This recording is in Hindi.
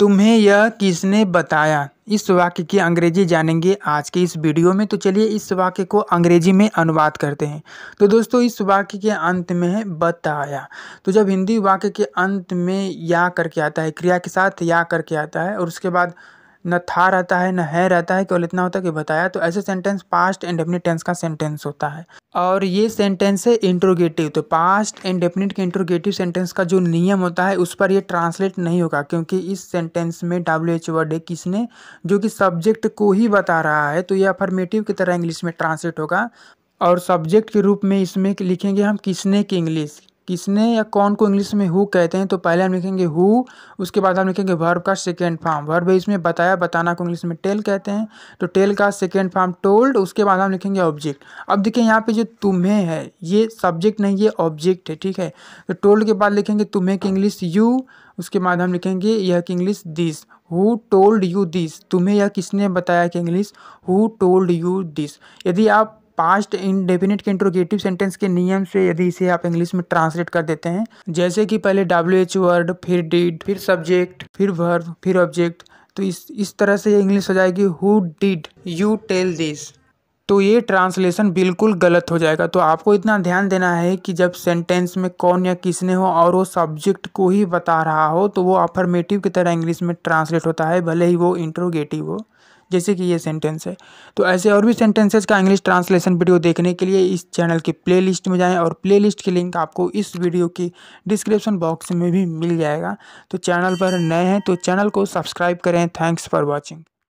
तुम्हें यह किसने बताया इस वाक्य की अंग्रेजी जानेंगे आज के इस वीडियो में तो चलिए इस वाक्य को अंग्रेजी में अनुवाद करते हैं तो दोस्तों इस वाक्य के अंत में है बताया तो जब हिंदी वाक्य के अंत में या करके आता है क्रिया के साथ या करके आता है और उसके बाद न था रहता है न है रहता है केवल इतना होता है कि बताया तो ऐसे sentence past indefinite tense का सेंटेंस होता है और ये सेंटेंस है इंट्रोगेटिव तो पास्ट एंड डेफिनेट के इंट्रोगेटिव सेंटेंस का जो नियम होता है उस पर ये ट्रांसलेट नहीं होगा क्योंकि इस सेंटेंस में डब्ल्यू एच वर्ड है किसने जो कि सब्जेक्ट को ही बता रहा है तो ये अफर्मेटिव की तरह इंग्लिश में ट्रांसलेट होगा और सब्जेक्ट के रूप में इसमें लिखेंगे हम किसने की इंग्लिश किसने या कौन को इंग्लिश में हु कहते हैं तो पहले हम लिखेंगे हु उसके बाद हम लिखेंगे वर्ब का सेकेंड फार्म वर्ब इसमें बताया बताना को इंग्लिश में टेल कहते हैं तो टेल का सेकेंड फार्म टोल्ड उसके बाद हम लिखेंगे ऑब्जेक्ट अब देखिए यहाँ पे जो तुम्हें है ये सब्जेक्ट नहीं ये ऑब्जेक्ट है ठीक है तो टोल्ड के बाद लिखेंगे तुम्हें की इंग्लिश यू उसके बाद हम लिखेंगे यह की English this who told you this तुम्हें यह किसने बताया कि English who told you this यदि आप पास्ट डेफिनेट के इंट्रोगेटिव सेंटेंस के नियम से यदि इसे आप इंग्लिश में ट्रांसलेट कर देते हैं जैसे कि पहले डब्ल्यू एच वर्ड फिर डिड फिर सब्जेक्ट फिर वर्ब फिर ऑब्जेक्ट तो इस इस तरह से ये इंग्लिश हो जाएगी who did you tell this तो ये ट्रांसलेशन बिल्कुल गलत हो जाएगा तो आपको इतना ध्यान देना है कि जब सेंटेंस में कौन या किसने हो और वो सब्जेक्ट को ही बता रहा हो तो वो अफर्मेटिव की तरह इंग्लिश में ट्रांसलेट होता है भले ही वो इंट्रोगेटिव हो जैसे कि ये सेंटेंस है तो ऐसे और भी सेंटेंसेज का इंग्लिश ट्रांसलेशन वीडियो देखने के लिए इस चैनल की प्लेलिस्ट में जाएं और प्लेलिस्ट की लिंक आपको इस वीडियो की डिस्क्रिप्शन बॉक्स में भी मिल जाएगा तो चैनल पर नए हैं तो चैनल को सब्सक्राइब करें थैंक्स फॉर वॉचिंग